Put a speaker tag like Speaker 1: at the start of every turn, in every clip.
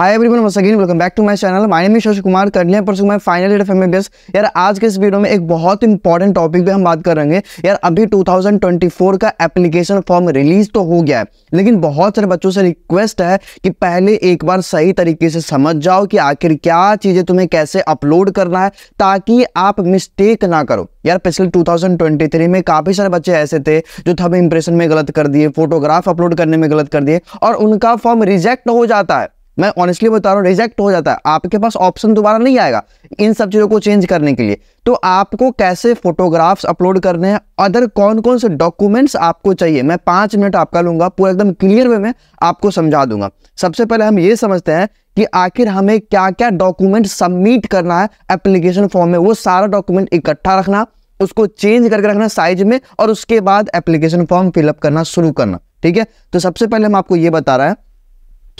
Speaker 1: hi everyone once again welcome back to my channel my name Shashi Kumar कर लिया परसों मैं फाइनल ईयर एम बेस यार आज के इस वीडियो में एक बहुत इंपॉर्टेंट टॉपिक पे हम बात करेंगे यार अभी 2024 का एप्लीकेशन फॉर्म रिलीज तो हो गया है लेकिन बहुत सारे बच्चों से रिक्वेस्ट है कि पहले एक बार सही तरीके से समझ जाओ कि आखिर क्या चीज़ें तुम्हें कैसे अपलोड करना है ताकि आप मिस्टेक ना करो यार पिछले 2023 में काफ़ी सारे बच्चे ऐसे थे जो थब इंप्रेशन में गलत कर दिए फोटोग्राफ अपलोड करने में गलत कर दिए और उनका फॉर्म रिजेक्ट हो जाता है मैं ऑनेस्टली बता रहा हूँ रिजेक्ट हो जाता है आपके पास ऑप्शन दोबारा नहीं आएगा इन सब चीज़ों को चेंज करने के लिए तो आपको कैसे फोटोग्राफ्स अपलोड करने हैं अदर कौन कौन से डॉक्यूमेंट्स आपको चाहिए मैं पाँच मिनट आपका लूँगा पूरा एकदम क्लियर वे में आपको समझा दूंगा सबसे पहले हम ये समझते हैं कि आखिर हमें क्या क्या डॉक्यूमेंट सबमिट करना है एप्लीकेशन फॉर्म में वो सारा डॉक्यूमेंट इकट्ठा रखना उसको चेंज करके रखना साइज में और उसके बाद एप्लीकेशन फॉर्म फिलअप करना शुरू करना ठीक है तो सबसे पहले हम आपको ये बता रहा है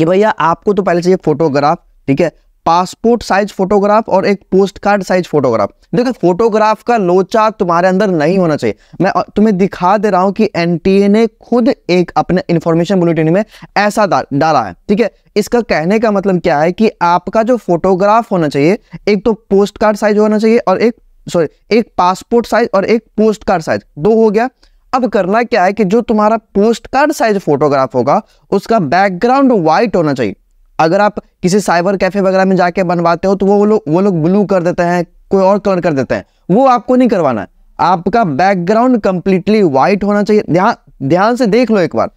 Speaker 1: कि भैया आपको तो पहले चाहिए फोटोग्राफ ठीक है पासपोर्ट साइज फोटोग्राफ और एक पोस्ट कार्ड साइज फोटोग्राफ देखो फोटोग्राफ का लोचा तुम्हारे अंदर नहीं होना चाहिए मैं तुम्हें दिखा दे रहा हूं कि एनटीए ने खुद एक अपने इंफॉर्मेशन बुलेटिन में ऐसा डाला है ठीक है इसका कहने का मतलब क्या है कि आपका जो फोटोग्राफ होना चाहिए एक तो पोस्ट कार्ड साइज होना चाहिए और एक सॉरी एक पासपोर्ट साइज और एक पोस्ट कार्ड साइज दो हो गया अब करना क्या है कि जो तुम्हारा पोस्ट कार्ड साइज फोटोग्राफ होगा उसका बैकग्राउंड व्हाइट होना चाहिए अगर आप किसी साइबर कैफे वगैरह में जाके बनवाते हो तो वो लोग वो लोग ब्लू कर देते हैं कोई और कलर कर देते हैं वो आपको नहीं करवाना है आपका बैकग्राउंड कंप्लीटली व्हाइट होना चाहिए ध्यान ध्यान से देख लो एक बार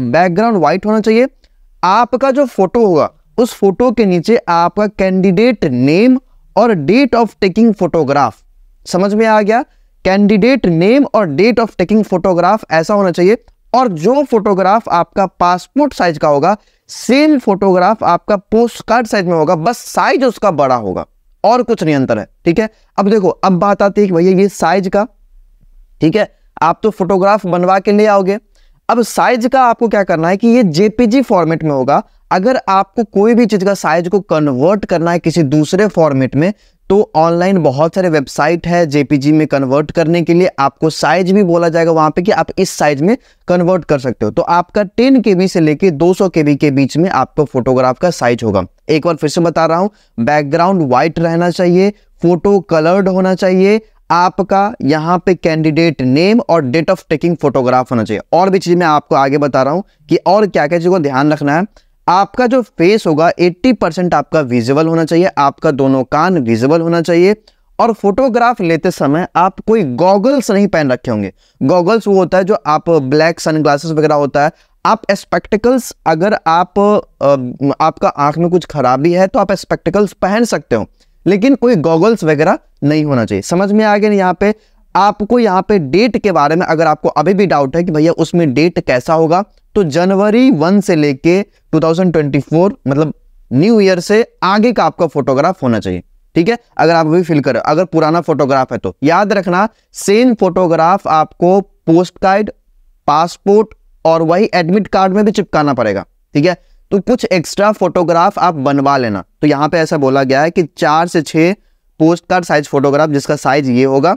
Speaker 1: बैकग्राउंड व्हाइट होना चाहिए आपका जो फोटो होगा उस फोटो के नीचे आपका कैंडिडेट नेम और डेट ऑफ टेकिंग फोटोग्राफ समझ में आ गया कैंडिडेट नेम और डेट ऑफ टेकिंग फोटोग्राफ ऐसा होना चाहिए और जो फोटोग्राफ आपका पासपोर्ट साइज का होगा सेम फोटोग्राफ आपका पोस्ट कार्ड साइज में होगा बस साइज उसका बड़ा होगा और कुछ नहीं अंतर है ठीक है अब देखो अब बात आती है कि भैया ये साइज का ठीक है आप तो फोटोग्राफ बनवा के ले आओगे अब साइज का आपको क्या करना है कि ये जेपीजी फॉर्मेट में होगा अगर आपको कोई भी चीज का साइज को कन्वर्ट करना है किसी दूसरे फॉर्मेट में तो ऑनलाइन बहुत सारे वेबसाइट है जेपीजी में कन्वर्ट करने के लिए आपको साइज भी बोला जाएगा वहां पे कि आप इस साइज में कन्वर्ट कर सकते हो तो आपका टेन के से लेके सौ के के बीच में आपको फोटोग्राफ का साइज होगा एक बार फिर से बता रहा हूं बैकग्राउंड व्हाइट रहना चाहिए फोटो कलर्ड होना चाहिए आपका यहाँ पे कैंडिडेट नेम और डेट ऑफ टेकिंग फोटोग्राफ होना चाहिए और भी चीज मैं आपको आगे बता रहा हूँ कि और क्या क्या चीज़ों को ध्यान रखना है आपका जो फेस होगा 80 परसेंट आपका विजिबल होना चाहिए आपका दोनों कान विजिबल होना चाहिए और फोटोग्राफ लेते समय आप कोई गॉगल्स नहीं पहन रखे होंगे गॉगल्स वो होता है जो आप ब्लैक सनग्लासेस वगैरह होता है आप स्पेक्टिकल्स अगर आप आपका आंख में कुछ खराबी है तो आप स्पेक्टिकल्स पहन सकते हो लेकिन कोई गॉगल्स वगैरह नहीं होना चाहिए समझ में आ गया यहाँ पे आपको यहाँ पे डेट के बारे में अगर आपको अभी भी डाउट है कि भैया उसमें डेट कैसा होगा तो जनवरी वन से लेके 2024 मतलब न्यू ईयर से आगे का आपका फोटोग्राफ होना चाहिए ठीक है अगर आप अभी फिल कर अगर पुराना फोटोग्राफ है तो याद रखना सेम फोटोग्राफ आपको पोस्ट कार्ड पासपोर्ट और वही एडमिट कार्ड में भी चिपकाना पड़ेगा ठीक है तो कुछ एक्स्ट्रा फोटोग्राफ आप बनवा लेना तो यहां पे ऐसा बोला गया है कि चार से छह पोस्ट कार्ड साइज फोटोग्राफ जिसका साइज ये होगा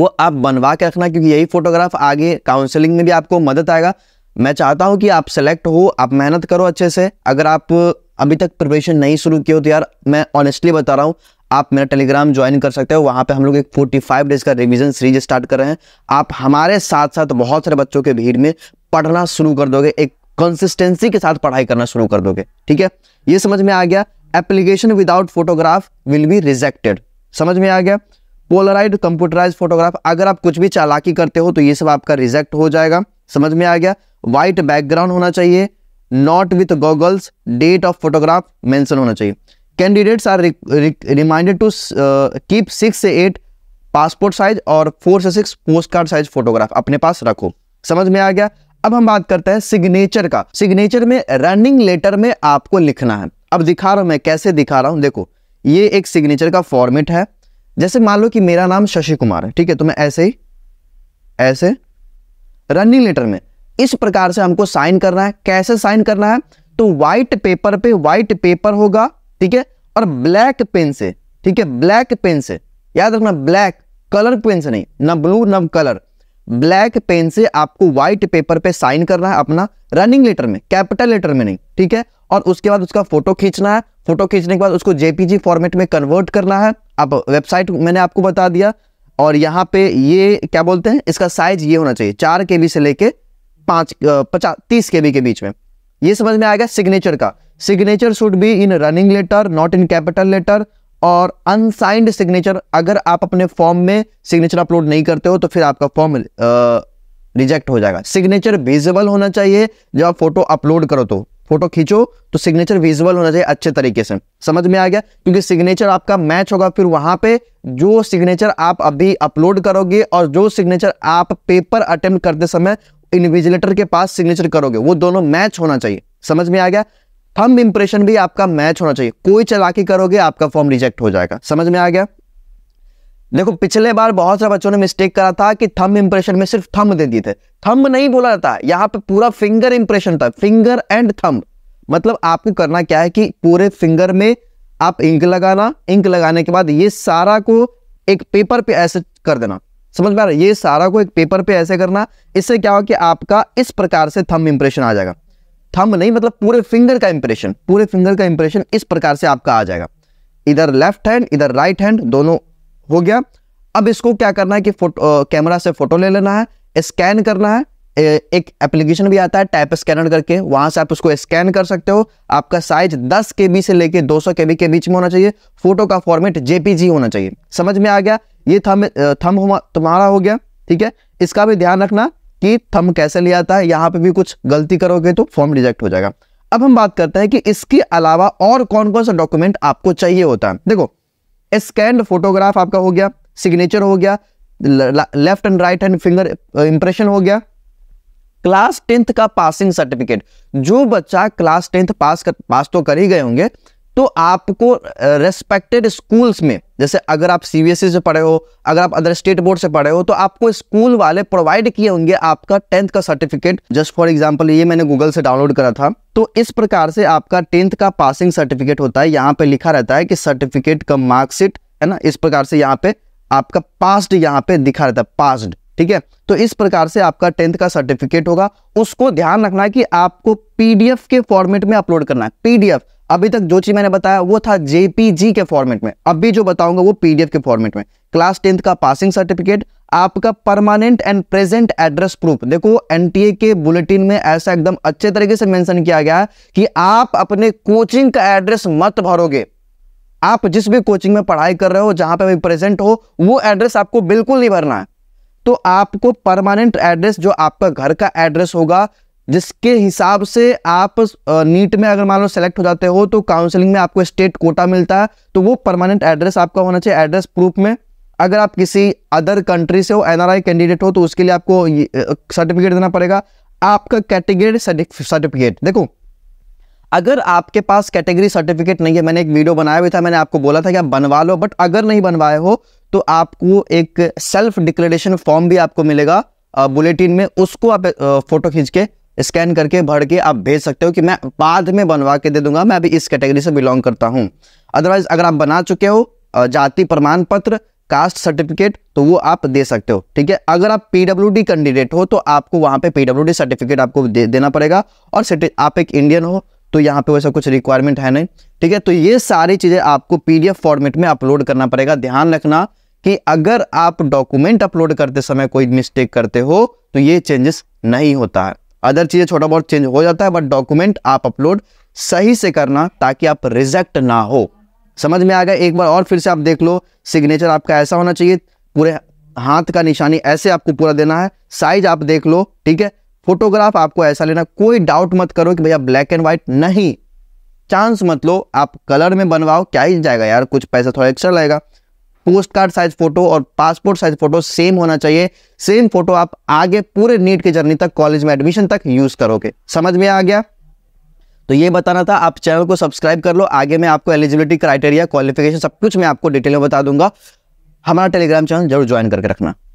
Speaker 1: वो आप बनवा के रखना क्योंकि यही फोटोग्राफ आगे काउंसलिंग में भी आपको मदद आएगा मैं चाहता हूं कि आप सेलेक्ट हो आप मेहनत करो अच्छे से अगर आप अभी तक प्रिपरेशन नहीं शुरू किए हो तो यार मैं ऑनेस्टली बता रहा हूं आप मेरा टेलीग्राम ज्वाइन कर सकते हो वहां पे हम लोग एक 45 डेज का रिवीजन सीरीज स्टार्ट कर रहे हैं आप हमारे साथ साथ बहुत सारे बच्चों के भीड़ में पढ़ना शुरू कर दोगे एक कंसिस्टेंसी के साथ पढ़ाई करना शुरू कर दोगे ठीक है ये समझ में आ गया application without photograph will be rejected समझ में आ गया पोलराइड कंप्यूटराइज फोटोग्राफ अगर आप कुछ भी चालाकी करते हो तो ये सब आपका रिजेक्ट हो जाएगा समझ में आ गया वाइट बैकग्राउंड होना चाहिए not with goggles date of photograph mention होना चाहिए candidates are reminded to keep six से एट पासपोर्ट साइज और फोर से six post card size photograph अपने पास रखो समझ में आ गया अब हम बात करते हैं सिग्नेचर का सिग्नेचर में रनिंग लेटर में आपको लिखना है अब दिखा रहा हूं मैं कैसे दिखा रहा हूं देखो ये एक सिग्नेचर का फॉर्मेट है जैसे मान लो कि मेरा नाम शशि कुमार है ठीक है तो मैं ऐसे ही ऐसे रनिंग लेटर में इस प्रकार से हमको साइन करना है कैसे साइन करना है तो व्हाइट पेपर पे व्हाइट पेपर होगा ठीक है और ब्लैक पेन से ठीक है ब्लैक पेन से याद रखना ब्लैक कलर पेन से नहीं न ब्लू न कलर ब्लैक पेन से आपको व्हाइट पेपर पे साइन करना है अपना रनिंग लेटर में कैपिटल लेटर में नहीं ठीक है और उसके बाद उसका फोटो खींचना है फोटो खींचने के बाद उसको जेपीजी फॉर्मेट में कन्वर्ट करना है अब वेबसाइट मैंने आपको बता दिया और यहाँ पे ये क्या बोलते हैं इसका साइज ये होना चाहिए चार के से लेके पांच पचास तीस के बी के बीच में ये समझ में आएगा सिग्नेचर का signature should be in running letter not in capital letter और अनसाइंड सिग्नेचर अगर आप अपने फॉर्म में सिग्नेचर अपलोड नहीं करते हो तो फिर आपका फॉर्म रिजेक्ट हो जाएगा सिग्नेचर विजिबल होना चाहिए जब आप फोटो अपलोड करो तो फोटो खींचो तो सिग्नेचर विजिबल होना चाहिए अच्छे तरीके से समझ में आ गया क्योंकि सिग्नेचर आपका मैच होगा फिर वहां पे जो सिग्नेचर आप अभी अपलोड करोगे और जो सिग्नेचर आप पेपर अटेम्प्ट करते समय इन्विजिलेटर के पास सिग्नेचर करोगे वो दोनों मैच होना चाहिए समझ में आ गया थम इंप्रेशन भी आपका मैच होना चाहिए कोई चलाकी करोगे आपका फॉर्म रिजेक्ट हो जाएगा समझ में आ गया देखो पिछले बार बहुत सारे बच्चों ने मिस्टेक करा था कि थम इंप्रेशन में सिर्फ थम दे दिए थे थम नहीं बोला था यहाँ पे पूरा फिंगर इंप्रेशन था फिंगर एंड थम मतलब आपको करना क्या है कि पूरे फिंगर में आप इंक लगाना इंक लगाने के बाद ये सारा को एक पेपर पे ऐसे कर देना समझ में आ रहा है ये सारा को एक पेपर पे ऐसे करना इससे क्या हो कि आपका इस प्रकार से थम इंप्रेशन आ जाएगा थम नहीं मतलब पूरे फिंगर का इंप्रेशन पूरे फिंगर का इंप्रेशन इस प्रकार से आपका आ जाएगा इधर लेफ्ट हैंड इधर राइट हैंड दोनों हो गया अब इसको क्या करना है कि फोटो कैमरा से फोटो ले लेना है स्कैन करना है ए, एक एप्लीकेशन भी आता है टाइप स्कैनर करके वहां से आप उसको स्कैन कर सकते हो आपका साइज दस के से लेके सौ के के बीच में होना चाहिए फोटो का फॉर्मेट जेपीजी होना चाहिए समझ में आ गया ये थम थम तुम्हारा हो गया ठीक है इसका भी ध्यान रखना कि थम कैसे लिया जाता है यहाँ पे भी कुछ गलती करोगे तो फॉर्म रिजेक्ट हो जाएगा अब हम बात करते हैं कि इसके अलावा और कौन कौन सा डॉक्यूमेंट आपको चाहिए होता है देखो स्कैन फोटोग्राफ आपका हो गया सिग्नेचर हो गया left and right hand finger impression हो गया क्लास टेंथ का पासिंग सर्टिफिकेट जो बच्चा क्लास टेंथ पास कर पास तो कर ही गए होंगे तो आपको रेस्पेक्टेड स्कूल्स में जैसे अगर आप सीबीएसई e से पढ़े हो अगर आप अदर स्टेट बोर्ड से पढ़े हो तो आपको स्कूल वाले प्रोवाइड किए होंगे आपका टेंथ का सर्टिफिकेट जस्ट फॉर एग्जांपल ये मैंने गूगल से डाउनलोड करा था तो इस प्रकार से आपका टेंथ का पासिंग सर्टिफिकेट होता है यहाँ पे लिखा रहता है कि सर्टिफिकेट का मार्क्सिट है ना इस प्रकार से यहाँ पे आपका पास्ड यहाँ पे दिखा रहता है पास्ड ठीक है तो इस प्रकार से आपका टेंथ का सर्टिफिकेट होगा उसको ध्यान रखना है कि आपको पीडीएफ के फॉर्मेट में अपलोड करना है पीडीएफ अभी तक जो चीज़ मैंने बताया वो था जेपीजी के फॉर्मेट में अभी जो बताऊंगा वो पीडीएफ के फॉर्मेट में क्लास टेंथ का पासिंग सर्टिफिकेट आपका permanent and present address proof देखो एनटीए के बुलेटिन में ऐसा एकदम अच्छे तरीके से मेंशन किया गया कि आप अपने कोचिंग का एड्रेस मत भरोगे आप जिस भी कोचिंग में पढ़ाई कर रहे हो जहां पर अभी प्रेजेंट हो वो एड्रेस आपको बिल्कुल नहीं भरना है तो आपको परमानेंट एड्रेस जो आपका घर का एड्रेस होगा जिसके हिसाब से आप नीट में अगर मान लो सेलेक्ट हो जाते हो तो काउंसलिंग में आपको स्टेट कोटा मिलता है तो वो परमानेंट एड्रेस आपका होना चाहिए एड्रेस प्रूफ में अगर आप किसी अदर कंट्री से हो एनआरआई कैंडिडेट हो तो उसके लिए आपको सर्टिफिकेट देना पड़ेगा आपका कैटेगरी सर्टिफिकेट देखो अगर आपके पास कैटेगरी सर्टिफिकेट नहीं है मैंने एक वीडियो बनाया हुआ था मैंने आपको बोला था कि आप बनवा लो बट अगर नहीं बनवाए हो तो आपको एक सेल्फ डिक्लेरेशन फॉर्म भी आपको मिलेगा बुलेटिन में उसको आप फोटो खींच के स्कैन करके भर के आप भेज सकते हो कि मैं बाद में बनवा के दे दूंगा मैं अभी इस कैटेगरी से बिलोंग करता हूँ अदरवाइज अगर आप बना चुके हो जाति प्रमाण पत्र कास्ट सर्टिफिकेट तो वो आप दे सकते हो ठीक है अगर आप पीडब्ल्यू कैंडिडेट हो तो आपको वहाँ पे पीडब्ल्यू सर्टिफिकेट आपको दे, देना पड़ेगा और आप एक इंडियन हो तो यहाँ पे वैसा कुछ रिक्वायरमेंट है नहीं ठीक है तो ये सारी चीज़ें आपको पीडीएफ फॉर्मेट में अपलोड करना पड़ेगा ध्यान रखना कि अगर आप डॉक्यूमेंट अपलोड करते समय कोई मिस्टेक करते हो तो ये चेंजेस नहीं होता है अदर चीज़ें छोटा बहुत चेंज हो जाता है बट डॉक्यूमेंट आप अपलोड सही से करना ताकि आप रिजेक्ट ना हो समझ में आ गया एक बार और फिर से आप देख लो सिग्नेचर आपका ऐसा होना चाहिए पूरे हाथ का निशानी ऐसे आपको पूरा देना है साइज आप देख लो ठीक है फोटोग्राफ आपको ऐसा लेना कोई डाउट मत करो कि भैया ब्लैक एंड व्हाइट नहीं चांस मत लो आप कलर में बनवाओ क्या ही जाएगा यार कुछ पैसा थोड़ा एक्स्ट्रा लगेगा पोस्ट कार्ड साइज फोटो और पासपोर्ट साइज फोटो सेम होना चाहिए सेम फोटो आप आगे पूरे नीट की जर्नी तक कॉलेज में एडमिशन तक यूज करोगे समझ में आ गया तो ये बताना था आप चैनल को सब्सक्राइब कर लो आगे मैं आपको एलिजिबिलिटी क्राइटेरिया क्वालिफिकेशन सब कुछ मैं आपको डिटेल में बता दूंगा हमारा टेलीग्राम चैनल जरूर ज्वाइन करके रखना